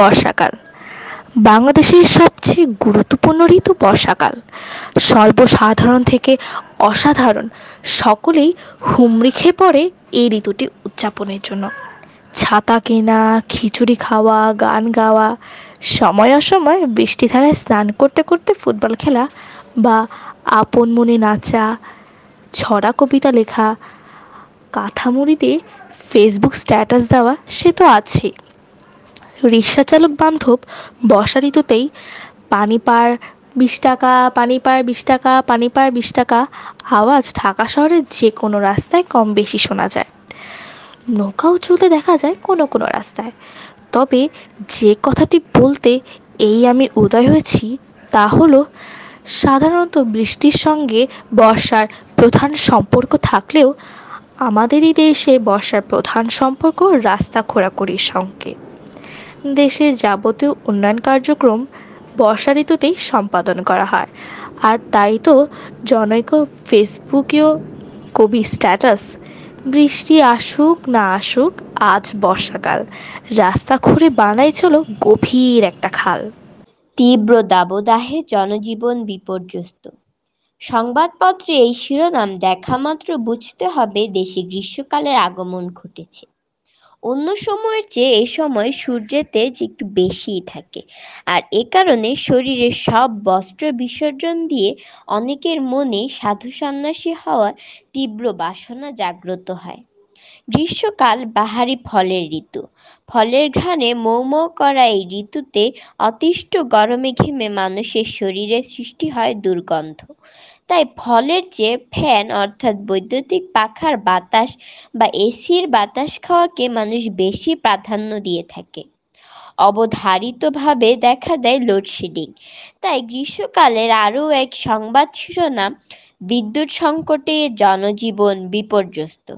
বর্ষাকাল বাংলাদেশের সবচেয়ে গুরুত্বপূর্ণ ঋতু বর্ষাকাল সর্বসাধারণ থেকে অসাধারণ সকলেই হুমড়ি খেয়ে পড়ে এই ঋতুটি উদযাপনের জন্য ছাতা কেনা খিচুড়ি খাওয়া গান গাওয়া সময় অসময় বৃষ্টিধারায় স্নান করতে করতে ফুটবল খেলা বা আপন মনে নাচা ছড়া কবিতা লেখা কাঁথামুড়িতে ফেসবুক স্ট্যাটাস দেওয়া সে তো আছেই রিক্সা চালক বান্ধব বর্ষা ঋতুতেই পানি পার বিশ টাকা পানি পার বিশ টাকা পানি পার বিশ টাকা আওয়াজ ঢাকা শহরের যে কোনো রাস্তায় কম বেশি শোনা যায় নৌকাও চলতে দেখা যায় কোনো কোনো রাস্তায় তবে যে কথাটি বলতে এই আমি উদয় হয়েছি তা হলো সাধারণত বৃষ্টির সঙ্গে বর্ষার প্রধান সম্পর্ক থাকলেও আমাদেরই দেশে বর্ষার প্রধান সম্পর্ক রাস্তা খোরাখুরির সঙ্গে দেশের যাবতীয় উন্নয়ন কার্যক্রম বর্ষা ঋতুতেই সম্পাদন করা হয় আর তাই তো জনৈক ফেসবুকীয় কবি স্ট্যাটাস বৃষ্টি আসুক না আসুক আজ বর্ষাকাল রাস্তা খুঁড়ে বানাই চলো গভীর একটা খাল তীব্র দাবদাহে জনজীবন বিপর্যস্ত সংবাদপত্রে এই শিরোনাম দেখা মাত্র বুঝতে হবে দেশে গ্রীষ্মকালের আগমন ঘটেছে অন্য সময়ের চেয়ে এই সময় সূর্যের তেজ একটু বেশিই থাকে আর এ কারণে শরীরের সব বস্ত্র বিসর্জন দিয়ে অনেকের মনে সাধু সন্ন্যাসী হওয়ার তীব্র বাসনা জাগ্রত হয় গ্রীষ্মকাল বাহারি ফলের ঋতু ফলের ঘ্রাণে মৌ করা এই ঋতুতে অতিষ্ঠ গরমে ঘেমে মানুষের শরীরে সৃষ্টি হয় দুর্গন্ধ তাই ফলের চেয়ে ফ্যান অর্থাৎ বৈদ্যুতিক পাখার বাতাস বা এসির বাতাস খাওয়াকে মানুষ বেশি প্রাধান্য দিয়ে থাকে অবধারিতভাবে দেখা দেয় লোডশেডিং তাই গ্রীষ্মকালের আরও এক সংবাদ শিরোনাম বিদ্যুৎ সংকটে জনজীবন বিপর্যস্ত